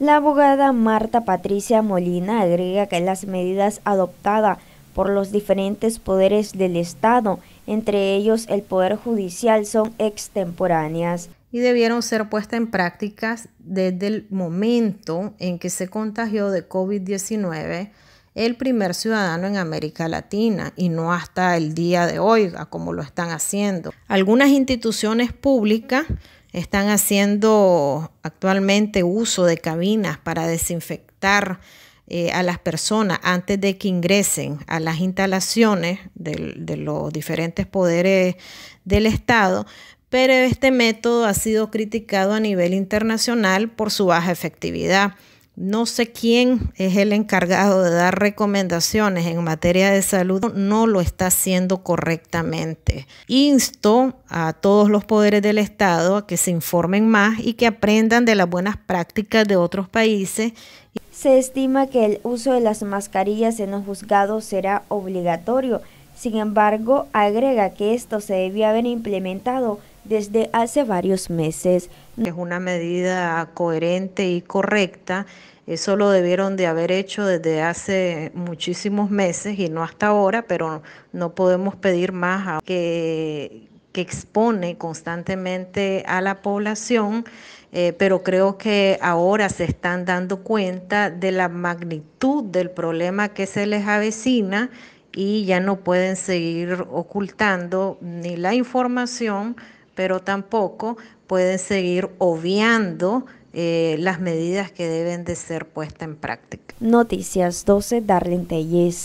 La abogada Marta Patricia Molina agrega que las medidas adoptadas por los diferentes poderes del Estado, entre ellos el Poder Judicial, son extemporáneas. Y debieron ser puestas en prácticas desde el momento en que se contagió de COVID-19 el primer ciudadano en América Latina y no hasta el día de hoy, como lo están haciendo. Algunas instituciones públicas están haciendo actualmente uso de cabinas para desinfectar eh, a las personas antes de que ingresen a las instalaciones de los diferentes poderes del Estado, pero este método ha sido criticado a nivel internacional por su baja efectividad. No sé quién es el encargado de dar recomendaciones en materia de salud, no lo está haciendo correctamente. Insto a todos los poderes del Estado a que se informen más y que aprendan de las buenas prácticas de otros países. Se estima que el uso de las mascarillas en los juzgados será obligatorio. Sin embargo, agrega que esto se debía haber implementado desde hace varios meses. Es una medida coherente y correcta. Eso lo debieron de haber hecho desde hace muchísimos meses y no hasta ahora, pero no podemos pedir más a que, que expone constantemente a la población, eh, pero creo que ahora se están dando cuenta de la magnitud del problema que se les avecina y ya no pueden seguir ocultando ni la información pero tampoco pueden seguir obviando eh, las medidas que deben de ser puestas en práctica. Noticias 12, Darlene Telles.